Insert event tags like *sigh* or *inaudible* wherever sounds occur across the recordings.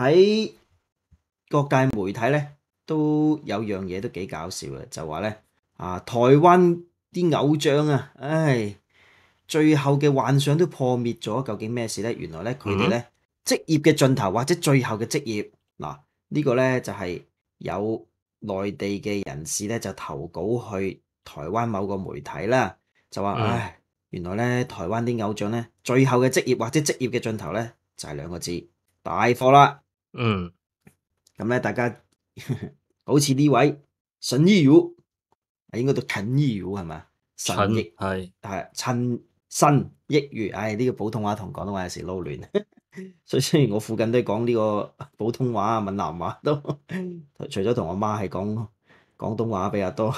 喺各界媒體咧，都有樣嘢都幾搞笑嘅，就話咧啊，台灣啲偶像啊，唉，最後嘅幻想都破滅咗，究竟咩事咧？原來咧佢哋咧職業嘅盡頭或者最後嘅職業，嗱呢個咧就係有內地嘅人士咧就投稿去台灣某個媒體啦，就話唉，原來咧台灣啲偶像咧最後嘅職業或者職業嘅盡頭咧就係兩個字，大火啦。嗯，咁咧，大家 *laughs* 好似呢位陈依如，啊，应该读陈依如系嘛？陈益系系陈新益如，唉，呢个普通话同广东话有时捞乱。*laughs* 所以虽然我附近都讲呢个普通话啊、闽南话都，除咗同我妈系讲广东话比较多。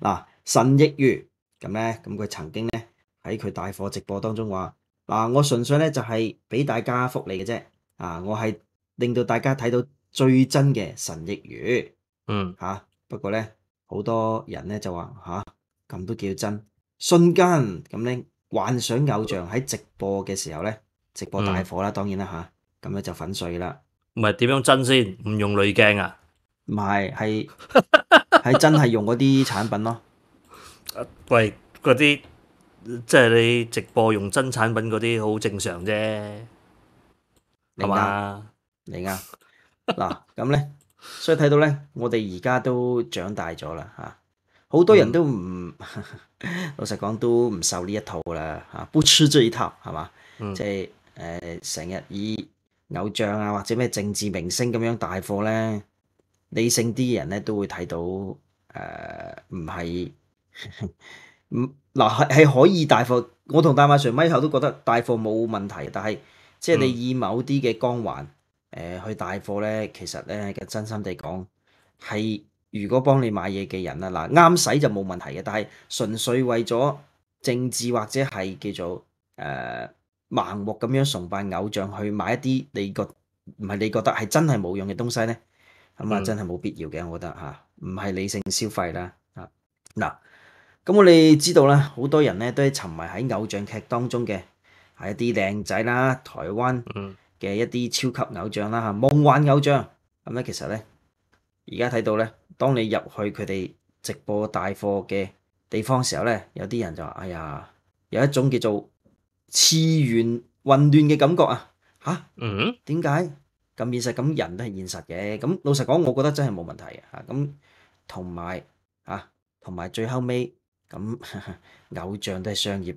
嗱，陈益如咁咧，咁佢曾经咧喺佢大课直播当中话：嗱，我纯粹咧就系俾大家福利嘅啫，啊，我系。令到大家睇到最真嘅神翼魚。嗯吓，不过咧好多人咧就话吓咁都叫真，瞬间咁咧幻想偶像喺直播嘅时候咧，直播大火啦，当然啦吓，咁咧就粉碎啦。唔系点样真先？唔用滤镜啊？唔系系系真系用嗰啲产品咯。喂，嗰啲即系你直播用真产品嗰啲，好正常啫，系嘛？你啱嗱，咁咧，所以睇到咧，我哋而家都长大咗啦吓，好多人都唔 *laughs* 老实讲，都唔受呢一套啦吓，不吃这一套系嘛，即系诶，成日以偶像啊或者咩政治明星咁样大货咧，理性啲嘅人咧都会睇到诶，唔系 *laughs* 唔嗱系系可以大货，我同大马常咪后都觉得大货冇问题，但系即系你以某啲嘅光环。誒去大貨咧，其實咧嘅真心地講，係如果幫你買嘢嘅人啦，嗱啱使就冇問題嘅。但係純粹為咗政治或者係叫做誒盲目咁樣崇拜偶像去買一啲你個唔係你覺得係真係冇用嘅東西咧，咁啊真係冇必要嘅，我覺得嚇，唔係理性消費啦啊嗱，咁我哋知道啦，好多人咧都係沉迷喺偶像劇當中嘅，係一啲靚仔啦，台灣。嘅一啲超級偶像啦嚇，夢幻偶像咁咧，其實咧而家睇到咧，當你入去佢哋直播帶貨嘅地方時候咧，有啲人就話：哎呀，有一種叫做次元混亂嘅感覺啊嗯？點解咁現實咁人都係現實嘅？咁老實講，我覺得真係冇問題啊！咁同埋嚇，同埋最後尾咁 *laughs* 偶像都係商業。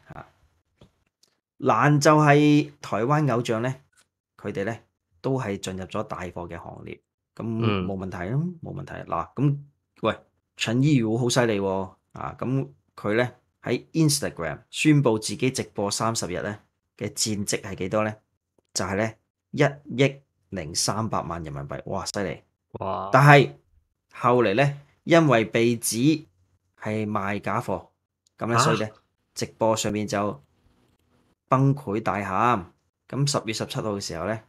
难就係台灣偶像咧，佢哋咧都係進入咗大貨嘅行列，咁冇問題咯，冇問題。嗱咁，喂，陈依茹好犀利喎，啊咁佢咧喺 Instagram 宣佈自己直播三十日咧嘅战绩係幾多咧？就係咧一億零三百萬人民幣，哇犀利！哇！但係後嚟咧，因為被指係賣假貨，咁咧所以咧直播上面就。崩潰大喊，咁十月十七號嘅時候咧，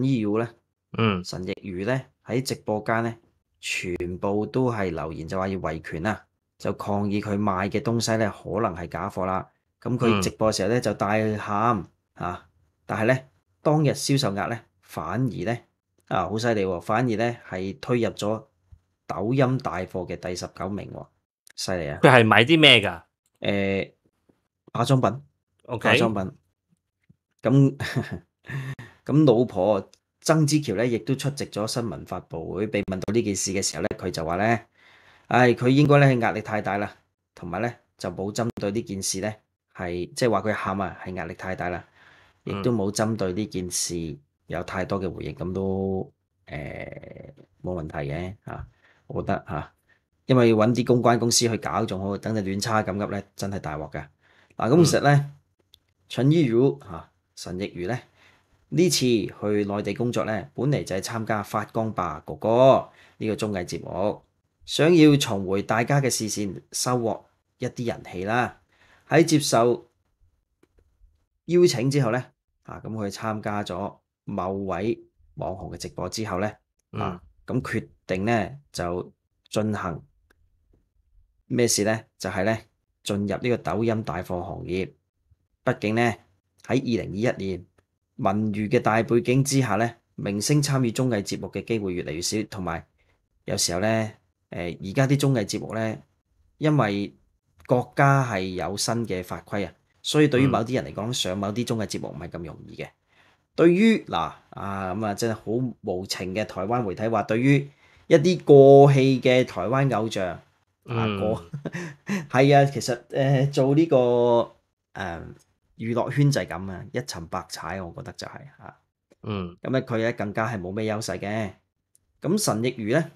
医耀咧，嗯，神逸如咧喺直播間咧，全部都係留言就話要维權啊，就抗議佢卖嘅東西咧可能係假貨啦。咁佢直播嘅時候咧就大喊啊，但係咧當日銷售額咧反而咧啊好犀利喎，反而咧係推入咗抖音大貨嘅第十九名喎，犀利啊！佢係买啲咩㗎？誒，化妝品。化妆品咁 *laughs* 咁，老婆曾之乔咧，亦都出席咗新闻发布会，被问到呢件事嘅时候咧，佢就话咧：，唉，佢应该咧系压力太大啦，同埋咧就冇针对呢件事咧，系即系话佢喊啊，系压力太大啦，亦都冇针对呢件事有太多嘅回应，咁都诶冇问题嘅吓，我觉得吓，因为要揾啲公关公司去搞仲好，等你乱差咁急咧，真系大镬噶嗱。咁其实咧。陳逸如嚇，陳奕如咧呢次去內地工作咧，本嚟就係參加《發光吧哥哥》呢個綜藝節目，想要重回大家嘅視線，收穫一啲人氣啦。喺接受邀請之後咧，啊咁佢參加咗某位網紅嘅直播之後咧，啊咁決定咧就進行咩事咧？就係咧進入呢個抖音大貨行業。畢竟咧喺二零二一年民預嘅大背景之下咧，明星參與綜藝節目嘅機會越嚟越少，同埋有時候咧誒而家啲綜藝節目咧，因為國家係有新嘅法規啊，所以對於某啲人嚟講上某啲綜藝節目唔係咁容易嘅。對於嗱啊咁啊，真係好無情嘅台灣媒體話，對於一啲過氣嘅台灣偶像阿哥係啊，其實誒做呢個誒。娛樂圈就係咁啊，一層白踩，我覺得就係啊。嗯，咁咧佢咧更加係冇咩優勢嘅。咁神亦如咧，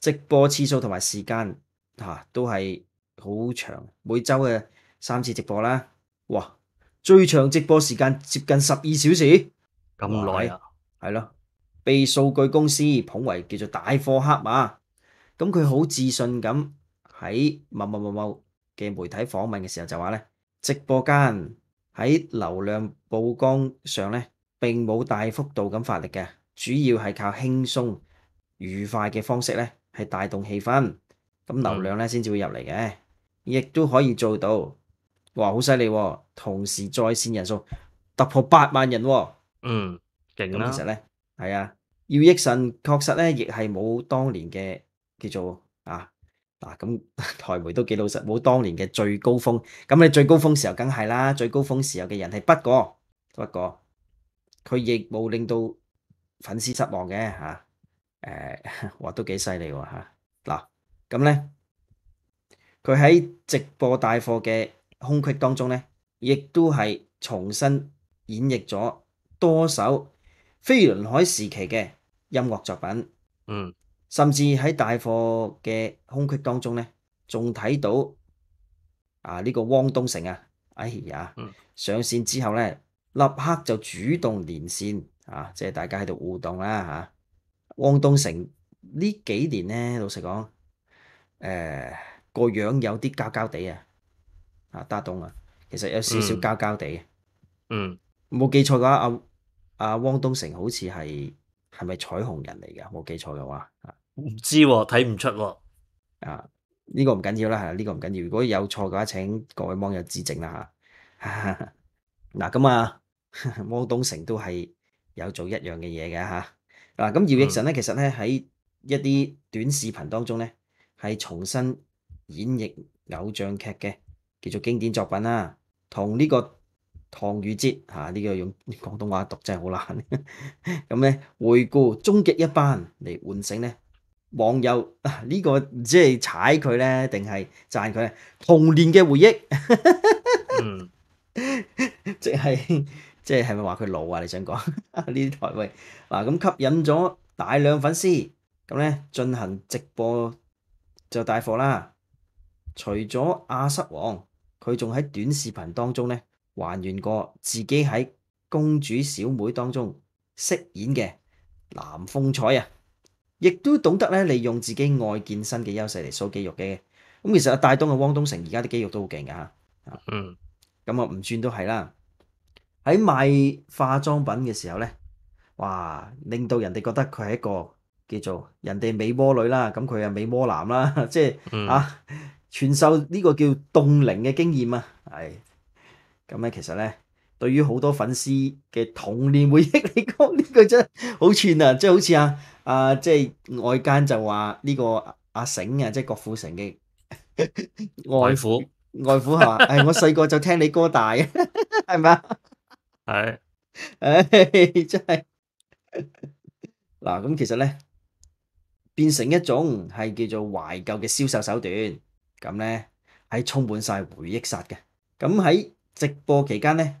直播次數同埋時間嚇都係好長，每週嘅三次直播啦。哇，最長直播時間接近十二小時，咁耐啊，係咯。被數據公司捧為叫做大貨客啊。咁佢好自信咁喺某某某某嘅媒體訪問嘅時候就話咧，直播間。喺流量曝光上咧，並冇大幅度咁發力嘅，主要係靠輕鬆愉快嘅方式咧，係帶動氣氛，咁流量咧先至會入嚟嘅，亦都可以做到。哇，好犀利！同時在線人數突破八萬人。嗯，勁啦。其實咧，係啊，要益神確實咧，亦係冇當年嘅叫做啊。嗱，咁台媒 *laughs* 都幾老實，冇當年嘅最高峰。咁你最高峰時候梗係啦，最高峰時候嘅人係不過不過，佢亦冇令到粉絲失望嘅嚇。誒，話 *laughs* 都幾犀利喎嚇。嗱，咁咧，佢喺直播帶貨嘅空隙當中咧，亦都係重新演繹咗多首飛輪海時期嘅音樂作品。嗯。甚至喺大貨嘅空隙當中咧，仲睇到啊呢個汪東城啊，哎呀，上線之後咧，立刻就主動連線啊，即係大家喺度互動啦嚇。汪東城呢幾年咧，老實講，誒個樣有啲膠膠地啊，啊大東啊，其實有少少膠膠地。嗯，冇記錯嘅話，阿阿汪東城好似係係咪彩虹人嚟嘅？冇記錯嘅話唔知睇唔出喎，啊呢个唔紧要啦，系呢个唔紧要。如果有错嘅话，请各位网友指正啦吓。*laughs* 嗱咁啊，汪 *laughs* 东城都系有做一样嘅嘢嘅吓。嗱咁姚奕晨咧，其实咧喺一啲短视频当中咧，系重新演绎偶像剧嘅叫做经典作品啦。同呢个唐禹哲吓，呢个用广 *laughs* 东话读真系好难。咁咧回顾终极一班嚟唤醒咧。网友呢、*laughs* 呢个即系踩佢咧，定系赞佢咧？童年嘅回忆，即系 *laughs* 即系，系咪话佢老啊？你想讲 *laughs* 呢啲台位嗱？咁吸引咗大量粉丝，咁咧进行直播就大货啦。除咗阿瑟王，佢仲喺短视频当中咧还原过自己喺《公主小妹》当中饰演嘅蓝風彩啊！亦都懂得咧，利用自己愛健身嘅優勢嚟塑肌肉嘅。咁其實阿大東嘅汪東城而家啲肌肉都好勁噶吓，嗯，咁啊唔算都係啦。喺賣化妝品嘅時候咧，哇，令到人哋覺得佢係一個叫做人哋美魔女啦，咁佢系美魔男啦，*laughs* 即係啊傳授呢個叫冻龄嘅經驗啊。系，咁咧，其實咧。對於好多粉絲嘅童年回憶嚟講，呢句真好串啊！*laughs* 即系好似啊啊，即系外間就話呢個阿醒啊，即系郭富城嘅 *laughs* 外父，*laughs* 外父嚇！誒，我細個就聽你歌大，係咪啊？係，誒，真係嗱，咁其實咧，變成一種係叫做懷舊嘅銷售手段，咁咧係充滿晒回憶殺嘅。咁喺直播期間咧。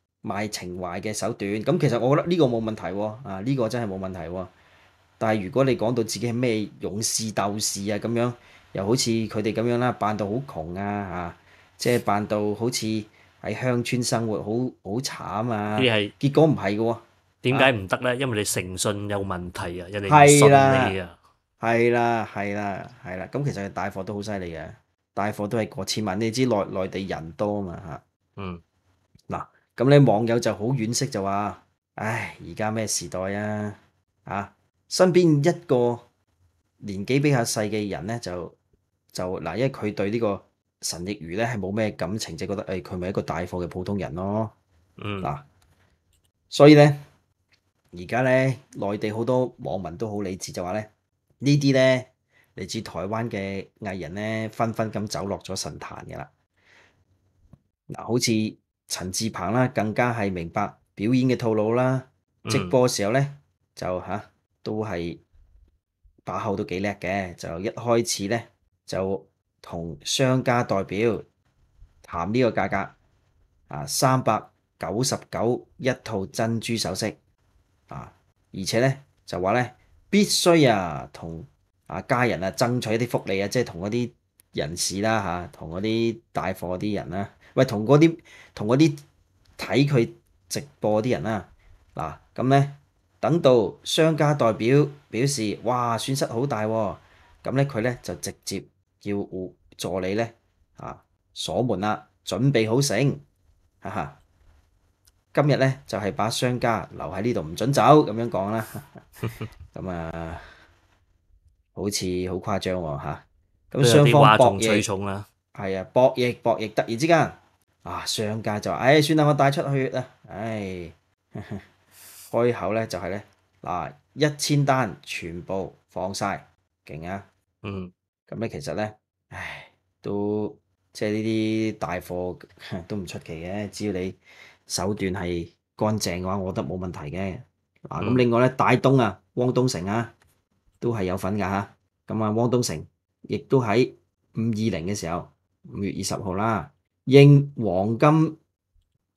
卖情怀嘅手段，咁其实我觉得呢个冇问题喎，啊呢个真系冇问题喎。但系如果你讲到自己系咩勇士斗士啊咁样，又好似佢哋咁样啦，扮到好穷啊，吓，即系扮到好似喺乡村生活好好惨啊。啲係结果唔系嘅喎，点解唔得咧？因为你诚信有问题啊，人哋唔信你啊。系啦系啦系啦，咁其实大货都好犀利嘅，大货都系过千万。你知内内地人多啊嘛吓，嗯，嗱。咁咧，網友就好惋惜就話：，唉，而家咩時代啊？啊，身邊一個年紀比較細嘅人咧，就就嗱，因為佢對呢個神奕儒咧係冇咩感情，就覺得诶，佢咪一個大货嘅普通人咯。嗱，所以咧，而家咧，內地好多網民都好理智就話咧，呢啲咧嚟自台灣嘅藝人咧，紛紛咁走落咗神壇嘅啦。嗱，好似～陳志鹏啦，更加係明白表演嘅套路啦。直播時候咧，就嚇都係把口都幾叻嘅。就一開始咧，就同商家代表談呢個價格啊，三百九十九一套珍珠手飾啊，而且咧就話咧必須啊同啊家人啊爭取一啲福利啊，即係同嗰啲人士啦吓，同嗰啲带貨啲人啦。喂，同嗰啲同嗰啲睇佢直播啲人啦，嗱咁咧，等到商家代表表示，哇損失好大喎，咁咧佢咧就直接叫助理咧啊鎖門啦，準備好成，哈哈，今日咧就係把商家留喺呢度唔准走咁樣講啦，咁啊好似 *laughs* 好誇張喎嚇，咁雙方博最重啦，係啊博弈博弈，突然之間～啊！商家就話：，誒，算啦，我帶出去啊！唉，*laughs* 開口咧就係咧，嗱，一千單全部放晒，勁啊！嗯，咁咧其實咧，唉，都即係呢啲大貨 *laughs* 都唔出奇嘅，只要你手段係乾淨嘅話，我覺得冇問題嘅。嗱，咁另外咧，大東啊，汪東城啊，都係有份㗎嚇。咁啊，汪東城亦都喺五二零嘅時候，五月二十號啦。应黄金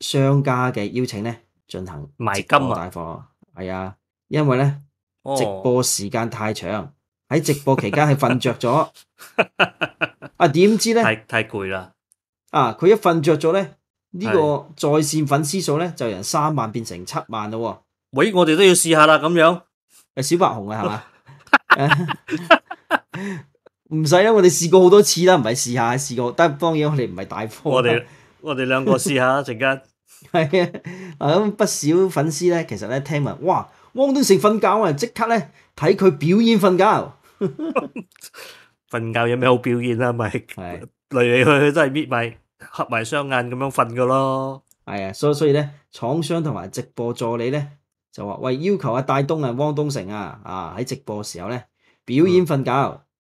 商家嘅邀请咧，进行卖金啊！系啊，因为咧直播时间太长，喺直播期间系瞓着咗。*laughs* 啊，点知咧？太攰啦！啊，佢一瞓着咗咧，呢个在线粉丝数咧就由三万变成七万咯。喂，我哋都要试下啦，咁样。诶，小白熊啊，系嘛？唔使啦，我哋试过好多次啦，唔系试下试过，但当然我哋唔系大科。我哋我哋两个试下阵间。系 *laughs* 啊，咁，不少粉丝咧，其实咧听闻，哇，汪东城瞓觉啊，即刻咧睇佢表演瞓觉。*laughs* 瞓觉有咩好表演啊？咪？系嚟嚟去去都系搣埋合埋双眼咁样瞓噶咯。系啊，所以所以咧，厂商同埋直播助理咧就话喂，要求阿大东啊，汪东城啊，啊喺直播时候咧表演瞓觉。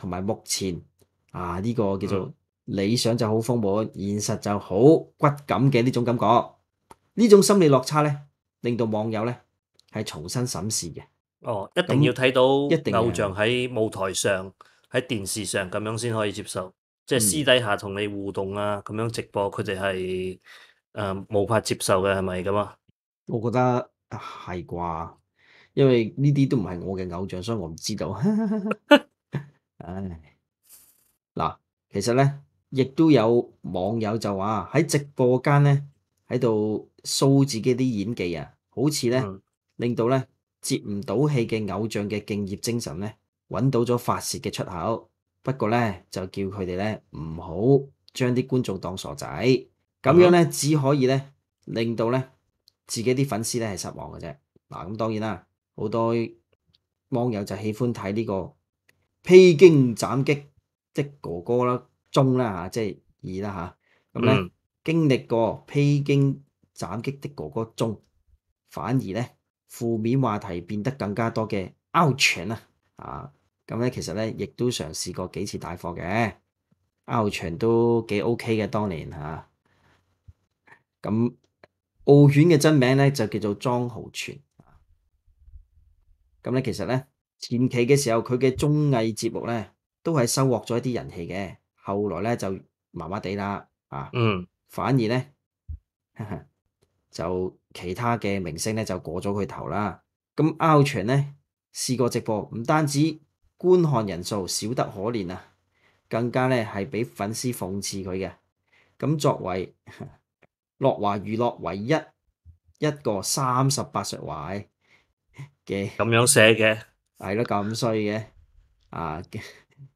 同埋目前啊呢个叫做理想就好丰满，现实就好骨感嘅呢种感觉，呢种心理落差咧，令到网友咧系重新审视嘅。哦，一定要睇到偶像喺舞台上、喺电视上咁样先可以接受，即系私底下同你互动啊，咁样直播佢哋系诶冇法接受嘅，系咪咁啊？我觉得系啩，因为呢啲都唔系我嘅偶像，所以我唔知道。唉，嗱，其实咧，亦都有网友就话喺直播间咧，喺度 show 自己啲演技啊，好似咧令到咧接唔到戏嘅偶像嘅敬业精神咧，揾到咗发泄嘅出口。不过咧，就叫佢哋咧唔好将啲观众当傻仔，咁样咧只可以咧令到咧自己啲粉丝咧系失望嘅啫。嗱，咁当然啦，好多网友就喜欢睇呢个。披荆斩棘的哥哥啦，中啦吓，即系二啦吓，咁咧经历过披荆斩棘的哥哥中，反而咧负面话题变得更加多嘅 o u 欧犬啊，啊，咁咧其实咧亦都尝试过几次大货嘅 o u 欧犬都几 OK 嘅，当年吓，咁澳犬嘅真名咧就叫做庄豪全，咁咧其实咧。前期嘅时候，佢嘅综艺节目咧都系收获咗一啲人气嘅，后来咧就麻麻地啦，啊，嗯，反而咧 *laughs* 就其他嘅明星咧就过咗佢头啦。咁 o u t u 咧试过直播，唔单止观看人数少得可怜啊，更加咧系俾粉丝讽刺佢嘅。咁作为 *laughs* 乐华娱乐唯一一个三十八岁位嘅，咁样写嘅。系咯，咁衰嘅，啊，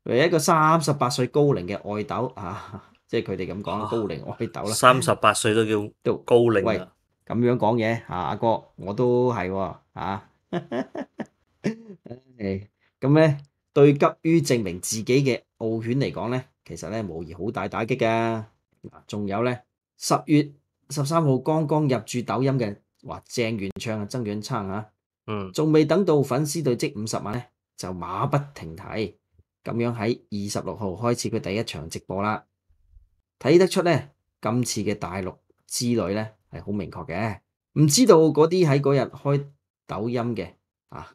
為一個三十八歲高齡嘅爱豆啊，*laughs* 即係佢哋咁講，高齡爱豆啦。三十八歲都叫都高齡喂，咁樣講嘢啊，阿哥我都係喎，啊，*laughs* 咁咧對急於證明自己嘅澳犬嚟講咧，其實咧無疑好大打擊㗎。嗱，仲有咧，十月十三號剛剛入住抖音嘅哇，正元畅啊，曾遠昌啊！仲未等到粉丝对积五十万咧，就马不停蹄咁样喺二十六号开始佢第一场直播啦。睇得出咧，今次嘅大陆之旅咧系好明确嘅。唔知道嗰啲喺嗰日开抖音嘅啊，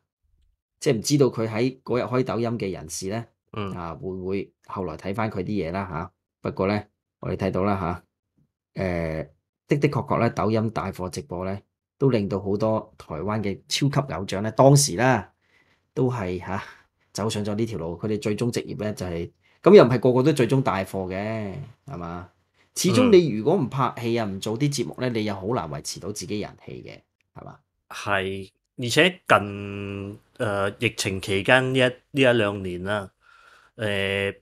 即系唔知道佢喺嗰日开抖音嘅人士咧，嗯啊会唔会后来睇翻佢啲嘢啦吓？不过咧，我哋睇到啦吓，诶的的确确咧，抖音大货直播咧。都令到好多台灣嘅超級偶像咧，當時咧都係嚇走上咗呢條路，佢哋最終職業咧就係咁，又唔係個個都最終大貨嘅，係嘛？始終你如果唔拍戲啊，唔做啲節目咧，你又好難維持到自己人氣嘅，係嘛？係，而且近誒疫情期間呢一呢一兩年啦，誒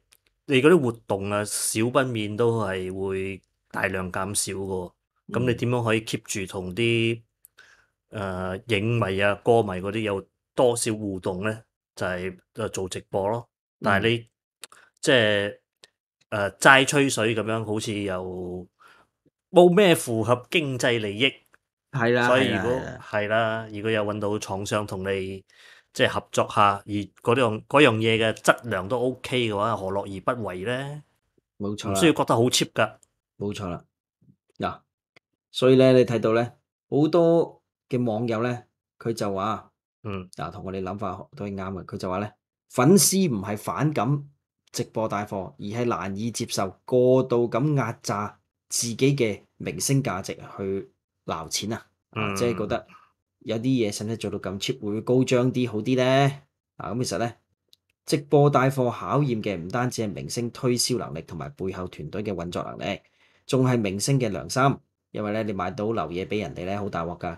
你嗰啲活動啊，少不免都係會大量減少嘅，咁你點樣可以 keep 住同啲？诶，影迷啊，歌迷嗰啲有多少互动咧？就系诶做直播咯。但系你即系诶斋吹水咁样，好似又冇咩符合经济利益。系啦，所以如果系啦，如果有搵到厂商同你即系合作下，而嗰样嗰样嘢嘅质量都 OK 嘅话，何乐而不为咧？冇错，唔需要觉得好 cheap 噶。冇错啦。嗱，所以咧，你睇到咧，好多。嘅網友咧，佢就話：嗯，嗱，同我哋諗法都係啱嘅。佢就話咧，粉絲唔係反感直播帶貨，而係難以接受過度咁壓榨自己嘅明星價值去捞錢啊！即係覺得有啲嘢，使唔使做到咁 cheap 會高張啲好啲咧？啊，咁其實咧，直播帶貨考驗嘅唔單止係明星推銷能力同埋背後團隊嘅運作能力，仲係明星嘅良心，因為咧你买到流嘢俾人哋咧，好大鑊㗎。